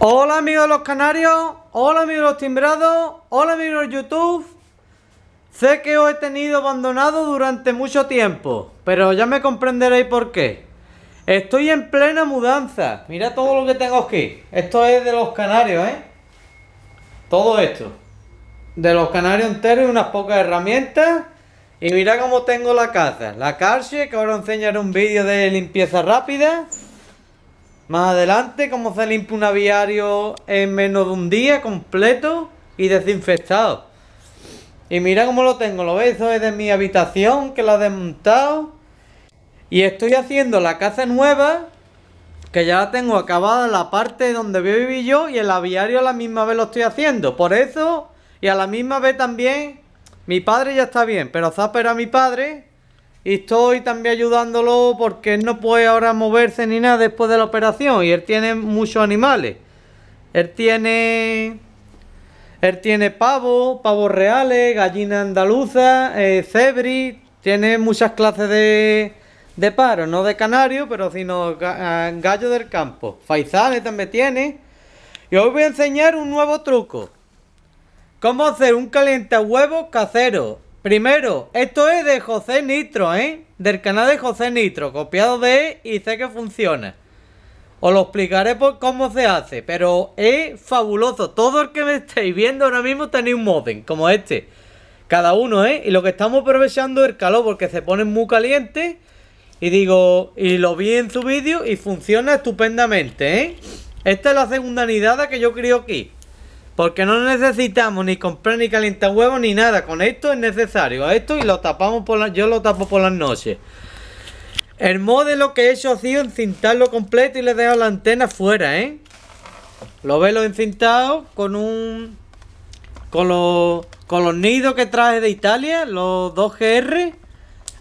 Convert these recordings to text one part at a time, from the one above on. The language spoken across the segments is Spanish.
Hola amigos de los canarios, hola amigos de los timbrados, hola amigos de YouTube. Sé que os he tenido abandonado durante mucho tiempo, pero ya me comprenderéis por qué. Estoy en plena mudanza. Mira todo lo que tengo aquí. Esto es de los canarios, ¿eh? Todo esto. De los canarios enteros y unas pocas herramientas. Y mira cómo tengo la casa. La cárcel, que ahora enseñaré un vídeo de limpieza rápida. Más adelante, cómo se limpia un aviario en menos de un día completo y desinfectado. Y mira cómo lo tengo, lo veis, eso es de mi habitación que la he desmontado. Y estoy haciendo la casa nueva, que ya la tengo acabada la parte donde voy a yo y el aviario a la misma vez lo estoy haciendo. Por eso, y a la misma vez también, mi padre ya está bien, pero Zapper a mi padre y estoy también ayudándolo porque él no puede ahora moverse ni nada después de la operación. Y él tiene muchos animales. Él tiene... Él tiene pavos, pavos reales, gallina andaluza, eh, cebri. Tiene muchas clases de, de No de canario, pero sino eh, gallo del campo. Faizales también tiene. Y hoy voy a enseñar un nuevo truco. Cómo hacer un a huevo casero Primero, esto es de José Nitro, ¿eh? Del canal de José Nitro, copiado de y sé que funciona. Os lo explicaré por cómo se hace, pero es fabuloso. Todo el que me estáis viendo ahora mismo tenéis un modem, como este. Cada uno, ¿eh? Y lo que estamos aprovechando es el calor, porque se ponen muy caliente Y digo, y lo vi en su vídeo y funciona estupendamente, ¿eh? Esta es la segunda nidada que yo creo aquí. Porque no necesitamos ni comprar ni huevos ni nada. Con esto es necesario. esto y lo tapamos por la, yo lo tapo por las noches. El modelo que he hecho ha sido encintarlo completo y le he dejado la antena fuera, ¿eh? Lo veo encintado con un... Con los, con los nidos que traje de Italia, los 2GR.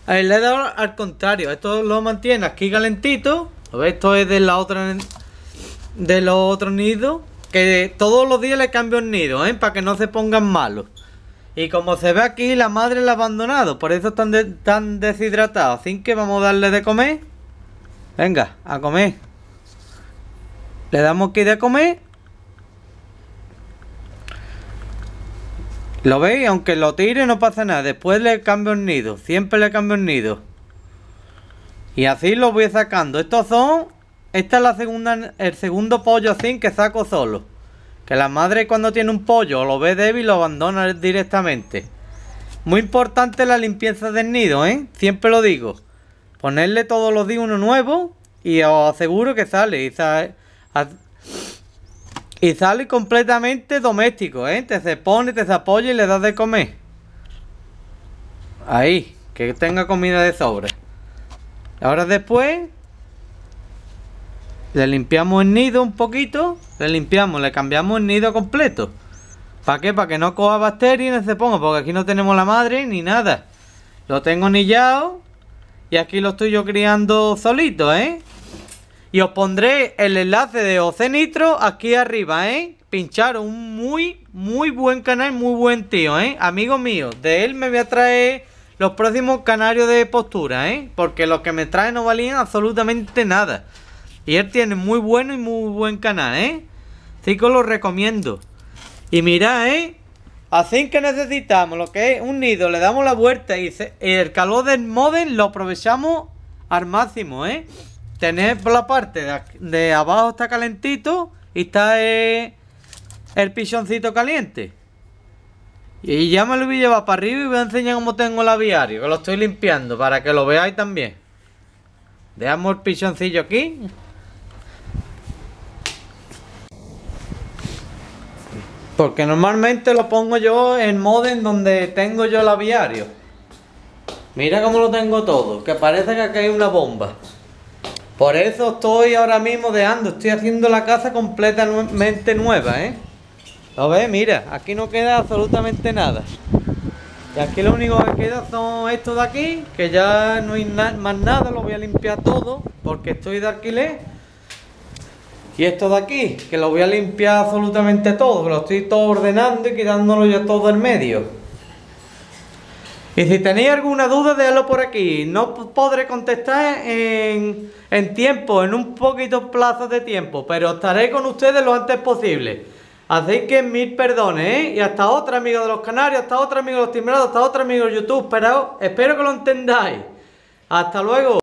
Le he dado al contrario. Esto lo mantiene aquí calentito. Esto es de la otra... De los otros nidos. Que todos los días le cambio el nido, ¿eh? Para que no se pongan malos. Y como se ve aquí, la madre la ha abandonado. Por eso están tan deshidratados. Así que vamos a darle de comer. Venga, a comer. Le damos aquí de comer. ¿Lo veis? Aunque lo tire no pasa nada. Después le cambio el nido. Siempre le cambio el nido. Y así lo voy sacando. Estos son esta es la segunda, el segundo pollo sin que saco solo. Que la madre cuando tiene un pollo lo ve débil lo abandona directamente. Muy importante la limpieza del nido, ¿eh? Siempre lo digo. Ponerle todos los días uno nuevo y os aseguro que sale. Y sale, y sale completamente doméstico, ¿eh? Te se pone, te se apoya y le das de comer. Ahí, que tenga comida de sobra. Ahora después le limpiamos el nido un poquito. Le limpiamos, le cambiamos el nido completo. ¿Para qué? Para que no coja bacterias y no se ponga. Porque aquí no tenemos la madre ni nada. Lo tengo anillado. Y aquí lo estoy yo criando solito, ¿eh? Y os pondré el enlace de Ocenitro aquí arriba, ¿eh? Pinchar un muy, muy buen canal, muy buen tío, ¿eh? Amigo mío, de él me voy a traer los próximos canarios de postura, ¿eh? Porque los que me traen no valían absolutamente nada. Y él tiene muy bueno y muy buen canal, ¿eh? Así que lo recomiendo. Y mirad, ¿eh? Así que necesitamos lo que es un nido. Le damos la vuelta y, el calor del modem lo aprovechamos al máximo, ¿eh? Tener por la parte de, abajo está calentito y está eh, el pichoncito caliente. Y ya me lo voy a llevar para arriba y voy a enseñar cómo tengo el aviario, que lo estoy limpiando para que lo veáis también. Dejamos el pichoncillo aquí. Porque normalmente lo pongo yo en modo en donde tengo yo el aviario. Mira cómo lo tengo todo, que parece que aquí hay una bomba. Por eso estoy ahora mismo ando. estoy haciendo la casa completamente nueva, ¿eh? ¿Lo ves? Mira, aquí no queda absolutamente nada. Y aquí lo único que queda son estos de aquí, que ya no hay más nada, lo voy a limpiar todo, porque estoy de alquiler y esto de aquí, que lo voy a limpiar absolutamente todo, lo estoy todo ordenando y quitándolo ya todo en medio. Y si tenéis alguna duda, déjalo por aquí. No podré contestar en, en tiempo, en un poquito plazo de tiempo, pero estaré con ustedes lo antes posible. Así que mil perdones, ¿eh? Y hasta otra, amigos de los canarios, hasta otra, amigos de los timbrados, hasta otra, amigos de YouTube. Pero espero que lo entendáis. Hasta luego.